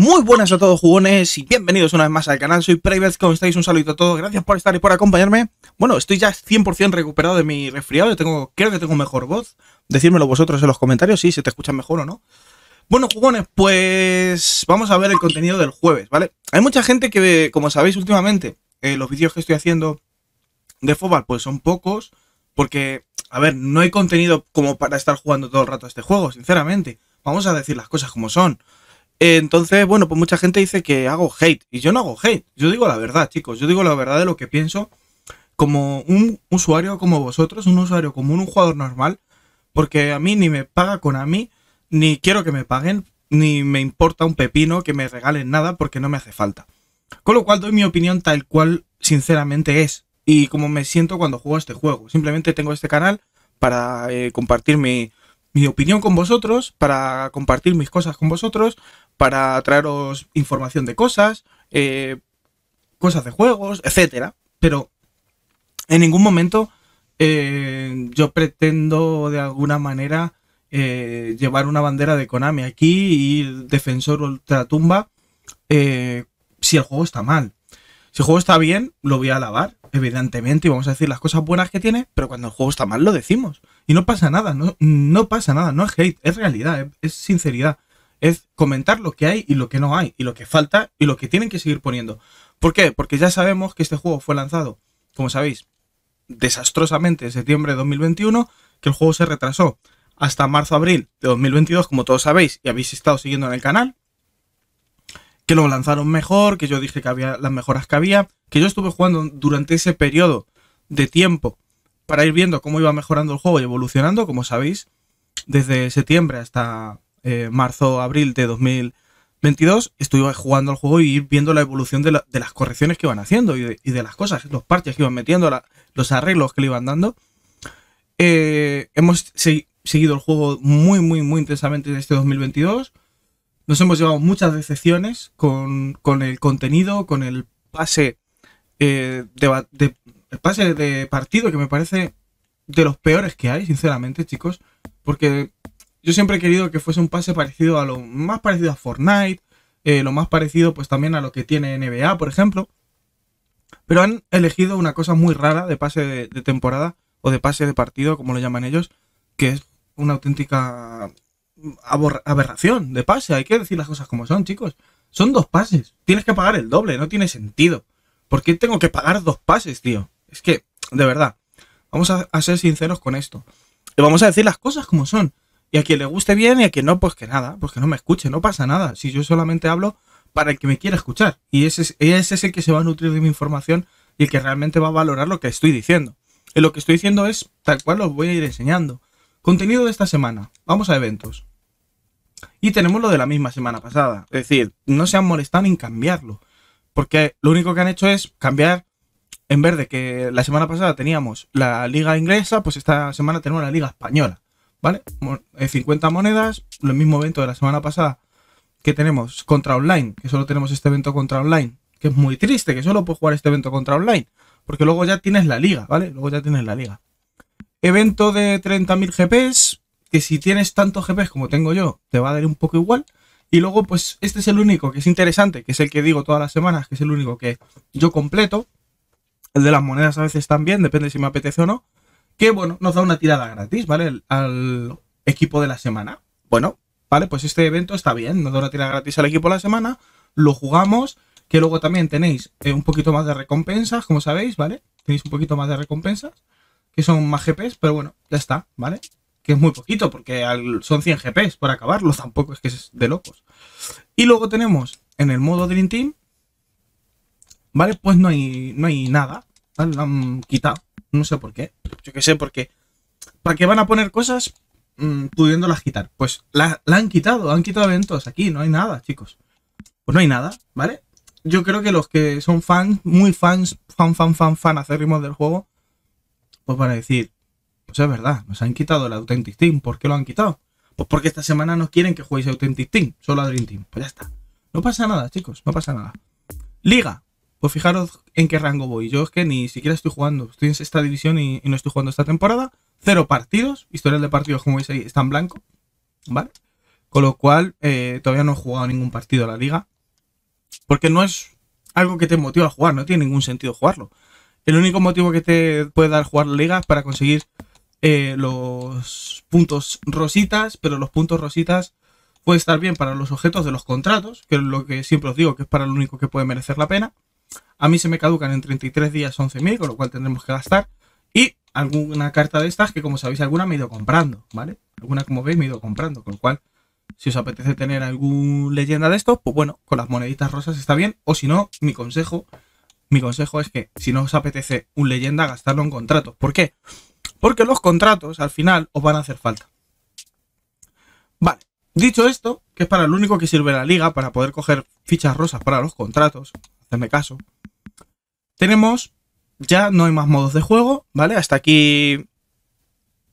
Muy buenas a todos jugones y bienvenidos una vez más al canal, soy Private, como estáis? Un saludo a todos, gracias por estar y por acompañarme. Bueno, estoy ya 100% recuperado de mi resfriado, tengo, creo que tengo mejor voz. Decídmelo vosotros en los comentarios si se te escucha mejor o no. Bueno, jugones, pues vamos a ver el contenido del jueves, ¿vale? Hay mucha gente que, como sabéis últimamente, eh, los vídeos que estoy haciendo de fútbol, pues son pocos, porque, a ver, no hay contenido como para estar jugando todo el rato a este juego, sinceramente. Vamos a decir las cosas como son. Entonces, bueno, pues mucha gente dice que hago hate. Y yo no hago hate. Yo digo la verdad, chicos. Yo digo la verdad de lo que pienso. Como un usuario como vosotros, un usuario común, un jugador normal. Porque a mí ni me paga con a mí, ni quiero que me paguen, ni me importa un pepino que me regalen nada porque no me hace falta. Con lo cual doy mi opinión tal cual sinceramente es. Y como me siento cuando juego este juego. Simplemente tengo este canal para eh, compartir mi, mi opinión con vosotros, para compartir mis cosas con vosotros, para traeros información de cosas, eh, cosas de juegos, etcétera. Pero en ningún momento eh, yo pretendo de alguna manera eh, llevar una bandera de Konami aquí y defensor ultratumba eh, si el juego está mal. Si el juego está bien, lo voy a lavar evidentemente, y vamos a decir las cosas buenas que tiene, pero cuando el juego está mal lo decimos. Y no pasa nada, no, pasa nada, no es hate, es realidad, es, sinceridad. Es comentar lo que hay y lo que no hay, y lo que falta y lo que tienen que seguir poniendo. ¿Por qué? Porque ya sabemos que este juego fue lanzado, como sabéis, desastrosamente en septiembre de 2021, que el juego se retrasó hasta marzo-abril de 2022, como todos sabéis y habéis estado siguiendo en el canal que lo lanzaron mejor, que yo dije que había las mejoras que había, que yo estuve jugando durante ese periodo de tiempo para ir viendo cómo iba mejorando el juego y evolucionando, como sabéis, desde septiembre hasta eh, marzo, abril de 2022, estuve jugando al juego y viendo la evolución de, las correcciones que iban haciendo y de, las cosas, los parches que iban metiendo, los arreglos que le iban dando. Eh, hemos seguido el juego muy, muy, muy intensamente desde 2022. Nos hemos llevado muchas decepciones con, el contenido, con el pase, eh, de, pase de partido, que me parece de los peores que hay, sinceramente, chicos. Porque yo siempre he querido que fuese un pase parecido a lo más parecido a Fortnite, eh, lo más parecido pues también a lo que tiene NBA, por ejemplo. Pero han elegido una cosa muy rara de pase de temporada o de pase de partido, como lo llaman ellos, que es una auténtica aberración de pase. Hay que decir las cosas como son, chicos. Son dos pases. Tienes que pagar el doble, no tiene sentido. ¿Por qué tengo que pagar dos pases, tío? Es que, de verdad, vamos a, ser sinceros con esto. Y vamos a decir las cosas como son. Y a quien le guste bien y a quien no, pues que nada, Porque pues no me escuche, no pasa nada. Si yo solamente hablo para el que me quiera escuchar. Y ese es, ese el que se va a nutrir de mi información y el que realmente va a valorar lo que estoy diciendo. Y lo que estoy diciendo es, tal cual los voy a ir enseñando. Contenido de esta semana. Vamos a eventos. Y tenemos lo de la misma semana pasada. Es decir, no se han molestado en cambiarlo. Porque lo único que han hecho es cambiar. En vez de que la semana pasada teníamos la liga inglesa, pues esta semana tenemos la liga española. ¿Vale? 50 eh, monedas, lo mismo evento de la semana pasada que tenemos contra online, que solo tenemos este evento contra online, que es muy triste, que solo puedes jugar este evento contra online, porque luego ya tienes la liga, ¿vale? Luego ya tienes la liga. Evento de 30.000 GPs, que si tienes tantos GPs como tengo yo, te va a dar un poco igual. Y luego, pues este es el único que es interesante, que es el que digo todas las semanas, que es el único que yo completo. El de las monedas a veces también, depende si me apetece o no. Que bueno, nos da una tirada gratis, ¿vale? al equipo de la semana. Bueno, ¿vale? Pues este evento está bien, nos da una tirada gratis al equipo de la semana. Lo jugamos, que luego también tenéis eh, un poquito más de recompensas, como sabéis, ¿vale? Tenéis un poquito más de recompensas, que son más GPs, pero bueno, ya está, ¿vale? que es muy poquito, porque son 100 GPs por acabarlo, tampoco es que es de locos. Y luego tenemos en el modo Dream Team, ¿vale? Pues no hay, no hay nada, ¿vale? han quitado, no sé por qué, yo que sé, porque para qué van a poner cosas mm, pudiéndolas quitar. Pues la, han quitado, han quitado eventos aquí, no hay nada, chicos. Pues no hay nada, ¿vale? Yo creo que los que son fans, muy fans, fan, fan, fan, fan Hacer ritmo del juego, pues van a decir, pues es verdad, nos han quitado el Authentic Team. ¿Por qué lo han quitado? Pues porque esta semana no quieren que juegues Authentic Team, solo a Team. Pues ya está. No pasa nada, chicos, no pasa nada. Liga. Pues fijaros en qué rango voy. Yo es que ni siquiera estoy jugando. Estoy en esta división y, no estoy jugando esta temporada. Cero partidos. Historial de partidos, como veis ahí, está en blanco. ¿Vale? Con lo cual, eh, todavía no he jugado ningún partido a la liga. Porque no es algo que te motiva a jugar. No tiene ningún sentido jugarlo. El único motivo que te puede dar jugar la liga es para conseguir eh, los puntos rositas, pero los puntos rositas puede estar bien para los objetos de los contratos, que es lo que siempre os digo, que es para lo único que puede merecer la pena. A mí se me caducan en 33 días 11.000, con lo cual tendremos que gastar. Y alguna carta de estas que, como sabéis, alguna me he ido comprando, ¿vale? Alguna, como veis, me he ido comprando, con lo cual, si os apetece tener algún leyenda de estos, pues bueno, con las moneditas rosas está bien. O si no, mi consejo, mi consejo es que si no os apetece un leyenda, gastarlo en contratos. ¿Por qué? Porque los contratos al final os van a hacer falta. Vale, dicho esto, que es para lo único que sirve la liga, para poder coger fichas rosas para los contratos, hacedme caso. Tenemos, ya no hay más modos de juego, ¿vale? Hasta aquí,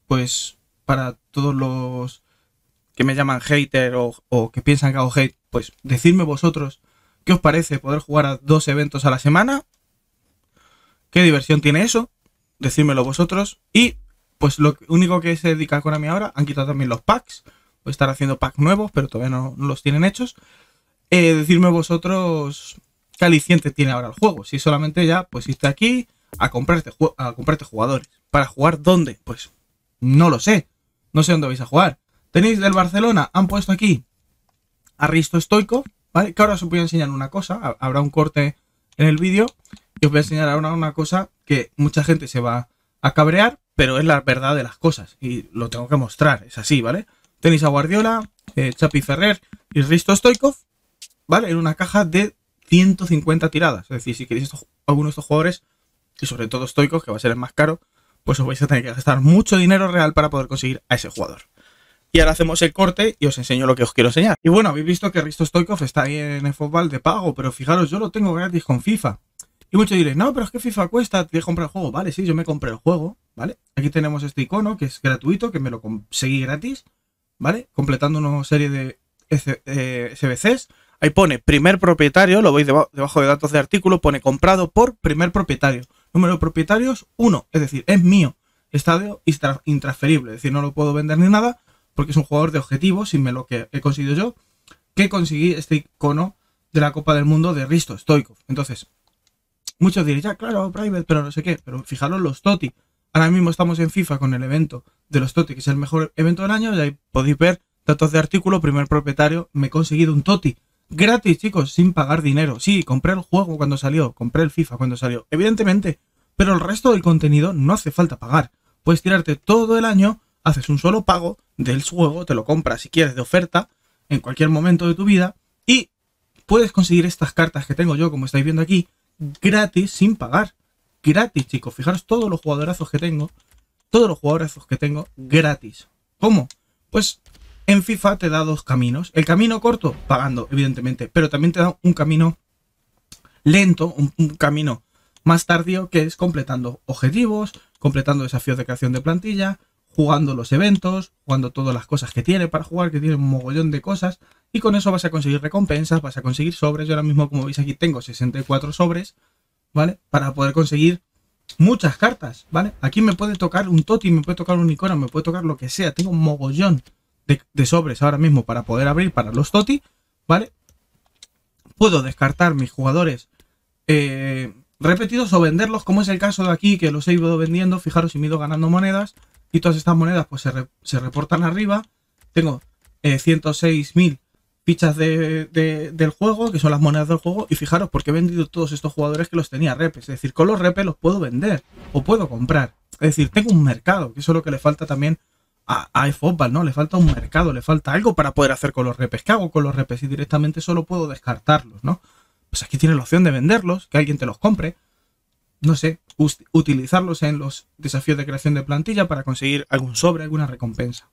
pues, para todos los que me llaman hater o, o que piensan que hago hate, pues decidme vosotros qué os parece poder jugar a dos eventos a la semana. ¿Qué diversión tiene eso? decídmelo vosotros. Y pues lo único que se dedica a mí ahora, han quitado también los packs, voy pues, a estar haciendo packs nuevos, pero todavía no, los tienen hechos. Eh, decirme vosotros qué aliciente tiene ahora el juego, si solamente ya pues está aquí a comprarte, a comprarte jugadores. ¿Para jugar dónde? Pues no lo sé, no sé dónde vais a jugar. Tenéis del Barcelona, han puesto aquí a Risto Stoico, ¿vale? Que ahora os voy a enseñar una cosa, habrá un corte en el vídeo yo os voy a enseñar ahora una cosa que mucha gente se va a cabrear, pero es la verdad de las cosas y lo tengo que mostrar, es así, ¿vale? Tenéis a Guardiola, Chapi eh, Ferrer y Risto Stoikov, ¿vale? En una caja de 150 tiradas. Es decir, si queréis estos, alguno de estos jugadores, y sobre todo Stoikov, que va a ser el más caro, pues os vais a tener que gastar mucho dinero real para poder conseguir a ese jugador. Y ahora hacemos el corte y os enseño lo que os quiero enseñar. Y bueno, habéis visto que Risto Stoikov está ahí en el fútbol de pago, pero fijaros, yo lo tengo gratis con FIFA. Y muchos diréis, no, pero es que FIFA cuesta, que comprar el juego. Vale, sí, yo me compré el juego, ¿vale? Aquí tenemos este icono que es gratuito, que me lo conseguí gratis, ¿vale? Completando una serie de SBCs. Eh, Ahí pone primer propietario, lo veis debajo de datos de artículo, pone comprado por primer propietario. Número de propietarios, uno, es decir, es mío. Estadio intransferible, es decir, no lo puedo vender ni nada porque es un jugador de objetivo, sin me lo que he conseguido yo, que conseguí este icono de la Copa del Mundo de Risto Stoikov. Entonces, muchos diréis, ya, claro, private, pero no sé qué. Pero fijaros los TOTI. Ahora mismo estamos en FIFA con el evento de los TOTI, que es el mejor evento del año. Y ahí podéis ver datos de artículo, primer propietario, me he conseguido un TOTI. Gratis, chicos, sin pagar dinero. Sí, compré el juego cuando salió, compré el FIFA cuando salió, evidentemente. Pero el resto del contenido no hace falta pagar. Puedes tirarte todo el año, haces un solo pago del juego, te lo compras si quieres de oferta, en cualquier momento de tu vida, y puedes conseguir estas cartas que tengo yo, como estáis viendo aquí, gratis sin pagar. Gratis, chicos. Fijaros todos los jugadorazos que tengo. Todos los jugadorazos que tengo gratis. ¿Cómo? Pues en FIFA te da dos caminos. El camino corto, pagando, evidentemente. Pero también te da un camino lento, un, un camino más tardío, que es completando objetivos, completando desafíos de creación de plantilla, jugando los eventos, jugando todas las cosas que tiene para jugar, que tiene un mogollón de cosas, y con eso vas a conseguir recompensas, vas a conseguir sobres. Yo ahora mismo, como veis aquí, tengo 64 sobres, ¿vale? Para poder conseguir muchas cartas, ¿vale? Aquí me puede tocar un Toti, me puede tocar un icono, me puede tocar lo que sea. Tengo un mogollón de, sobres ahora mismo para poder abrir para los Toti, ¿vale? Puedo descartar mis jugadores eh, repetidos o venderlos, como es el caso de aquí, que los he ido vendiendo. Fijaros, y me he ido ganando monedas y todas estas monedas pues se, se reportan arriba. Tengo eh, 106.000 fichas de, del juego, que son las monedas del juego, y fijaros porque he vendido todos estos jugadores que los tenía repes, es decir, con los repes los puedo vender o puedo comprar. Es decir, tengo un mercado, que eso es lo que le falta también a, a ¿no? Le falta un mercado, le falta algo para poder hacer con los repes. que hago con los repes? Y directamente solo puedo descartarlos, ¿no? Pues aquí tiene la opción de venderlos, que alguien te los compre. No sé, utilizarlos en los desafíos de creación de plantilla para conseguir algún sobre, alguna recompensa.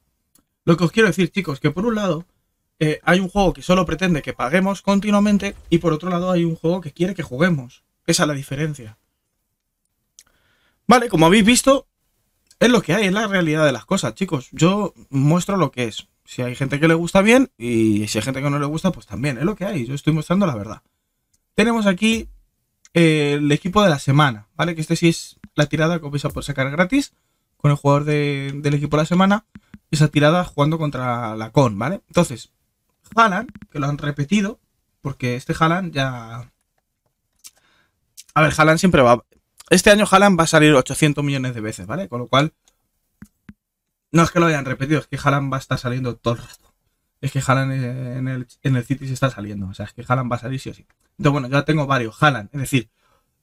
Lo que os quiero decir, chicos, que por un lado eh, hay un juego que solo pretende que paguemos continuamente y por otro lado hay un juego que quiere que juguemos. Esa es la diferencia. Vale, como habéis visto, es lo que hay, es la realidad de las cosas, chicos. Yo muestro lo que es. Si hay gente que le gusta bien y si hay gente que no le gusta, pues también es lo que hay. Yo estoy mostrando la verdad. Tenemos aquí eh, el equipo de la semana, ¿vale? Que este sí es la tirada que vais a sacar gratis con el jugador del equipo de la semana, esa tirada jugando contra la con, ¿vale? Entonces, HALAN, que lo han repetido, porque este HALAN ya... A ver, HALAN siempre va... Este año HALAN va a salir 800 millones de veces, ¿vale? Con lo cual, no es que lo hayan repetido, es que HALAN va a estar saliendo todo el rato es que Haaland en el, City se está saliendo. O sea, es que Haaland va a salir sí o sí. Entonces, bueno, ya tengo varios Haaland. Es decir,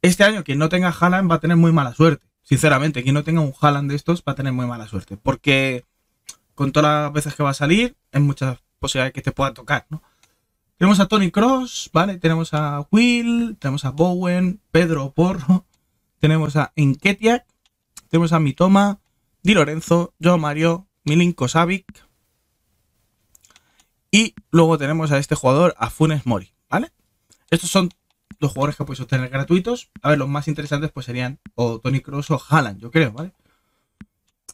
este año quien no tenga Haaland va a tener muy mala suerte. Sinceramente, quien no tenga un Haaland de estos va a tener muy mala suerte. Porque con todas las veces que va a salir, hay muchas posibilidades que te pueda tocar, ¿no? Tenemos a Tony Cross, ¿vale? Tenemos a Will, tenemos a Bowen, Pedro Porro, tenemos a Enketiak, tenemos a Mitoma, Di Lorenzo, Yo, Mario, Milinko Savic, y luego tenemos a este jugador, a Funes Mori, ¿vale? Estos son los jugadores que puedes obtener gratuitos. A ver, los más interesantes pues serían o Tony Cross o Haaland, yo creo, ¿vale?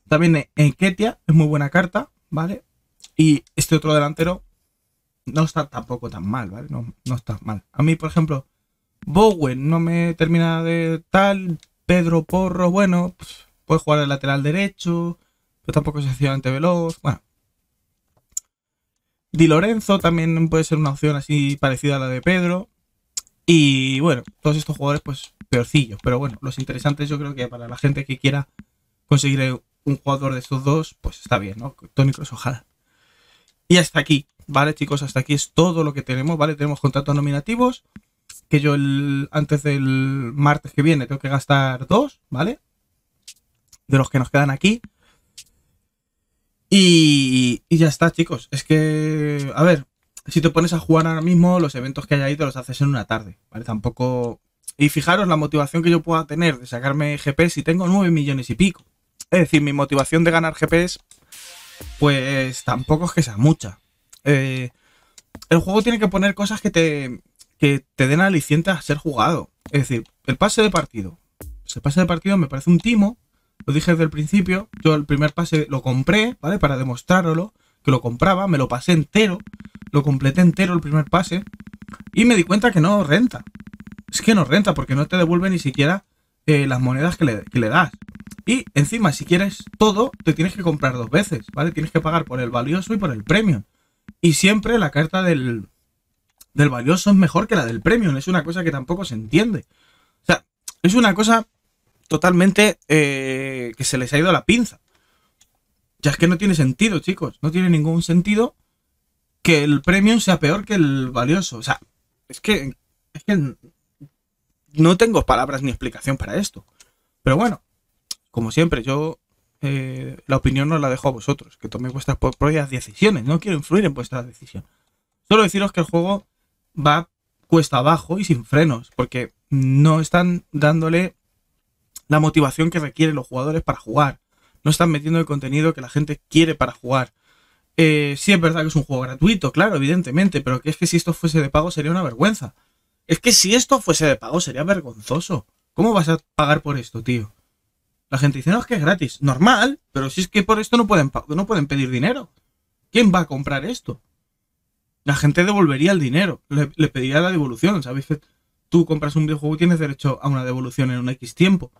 También eh, en Ketia es muy buena carta, ¿vale? Y este otro delantero no está tampoco tan mal, ¿vale? No, no está mal. A mí, por ejemplo, Bowen no me termina de tal. Pedro Porro, bueno, pues, puede jugar el lateral derecho, pero tampoco es excesivamente veloz. Bueno, Di Lorenzo también puede ser una opción así parecida a la de Pedro. Y bueno, todos estos jugadores, pues peorcillos. Pero bueno, los interesantes yo creo que para la gente que quiera conseguir un jugador de estos dos, pues está bien, ¿no? Tony Cross, ojalá. Y hasta aquí, ¿vale, chicos? Hasta aquí es todo lo que tenemos, ¿vale? Tenemos contratos nominativos, que yo antes del martes que viene tengo que gastar dos, ¿vale? De los que nos quedan aquí. Y, ya está, chicos. Es que, a ver, si te pones a jugar ahora mismo, los eventos que hay ahí te los haces en una tarde, ¿vale? Tampoco... Y fijaros la motivación que yo pueda tener de sacarme GPS si tengo 9 millones y pico. Es decir, mi motivación de ganar GPs, pues tampoco es que sea mucha. Eh, el juego tiene que poner cosas que te, que te den aliciente a ser jugado. Es decir, el pase de partido. Pues el pase de partido me parece un timo, lo dije desde el principio, yo el primer pase lo compré, ¿vale? Para demostrarlo, que lo compraba, me lo pasé entero, lo completé entero el primer pase y me di cuenta que no renta. Es que no renta porque no te devuelve ni siquiera eh, las monedas que le, das. Y encima, si quieres todo, te tienes que comprar dos veces, ¿vale? Tienes que pagar por el valioso y por el premium. Y siempre la carta del, del valioso es mejor que la del premium. Es una cosa que tampoco se entiende. O sea, es una cosa totalmente eh, que se les ha ido la pinza. Ya es que no tiene sentido, chicos. No tiene ningún sentido que el premium sea peor que el valioso. O sea, es que, no tengo palabras ni explicación para esto. Pero bueno, como siempre, yo eh, la opinión no la dejo a vosotros. Que toméis vuestras propias decisiones. No quiero influir en vuestra decisión. Solo deciros que el juego va cuesta abajo y sin frenos. Porque no están dándole la motivación que requieren los jugadores para jugar. No están metiendo el contenido que la gente quiere para jugar. Eh, sí es verdad que es un juego gratuito, claro, evidentemente, pero que es que si esto fuese de pago sería una vergüenza. Es que si esto fuese de pago sería vergonzoso. ¿Cómo vas a pagar por esto, tío? La gente dice, no, es que es gratis. Normal, pero si es que por esto no pueden, no pueden pedir dinero. ¿Quién va a comprar esto? La gente devolvería el dinero, le, pediría la devolución. sabes que tú compras un videojuego y tienes derecho a una devolución en un X tiempo?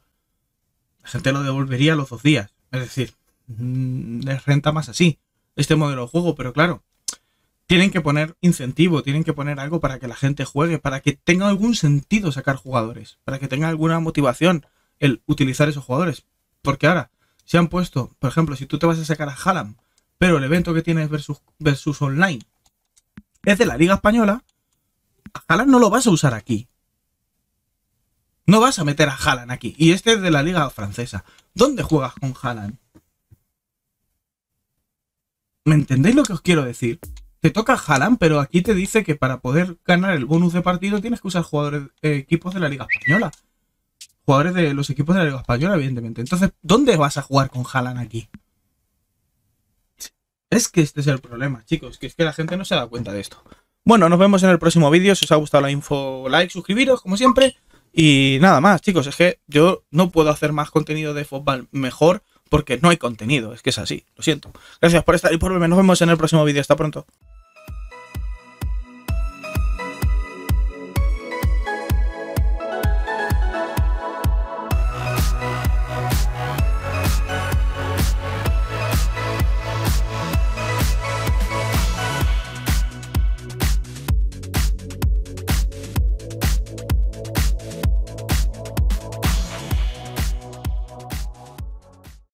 la gente lo devolvería los dos días. Es decir, les mm, renta más así este modelo de juego, pero claro, tienen que poner incentivo, tienen que poner algo para que la gente juegue, para que tenga algún sentido sacar jugadores, para que tenga alguna motivación el utilizar esos jugadores. Porque ahora, si han puesto, por ejemplo, si tú te vas a sacar a Hallam, pero el evento que tienes versus, versus online es de la Liga Española, a no lo vas a usar aquí. No vas a meter a Haaland aquí. Y este es de la liga francesa. ¿Dónde juegas con Haaland? ¿Me entendéis lo que os quiero decir? Te toca Haaland, pero aquí te dice que para poder ganar el bonus de partido tienes que usar jugadores, eh, equipos de la liga española. Jugadores de los equipos de la liga española, evidentemente. Entonces, ¿dónde vas a jugar con Haaland aquí? Es que este es el problema, chicos, que es que la gente no se da cuenta de esto. Bueno, nos vemos en el próximo vídeo. Si os ha gustado la info, like, suscribiros, como siempre. Y nada más, chicos, es que yo no puedo hacer más contenido de fútbol mejor porque no hay contenido, es que es así, lo siento. Gracias por estar y por verme, nos vemos en el próximo vídeo, hasta pronto.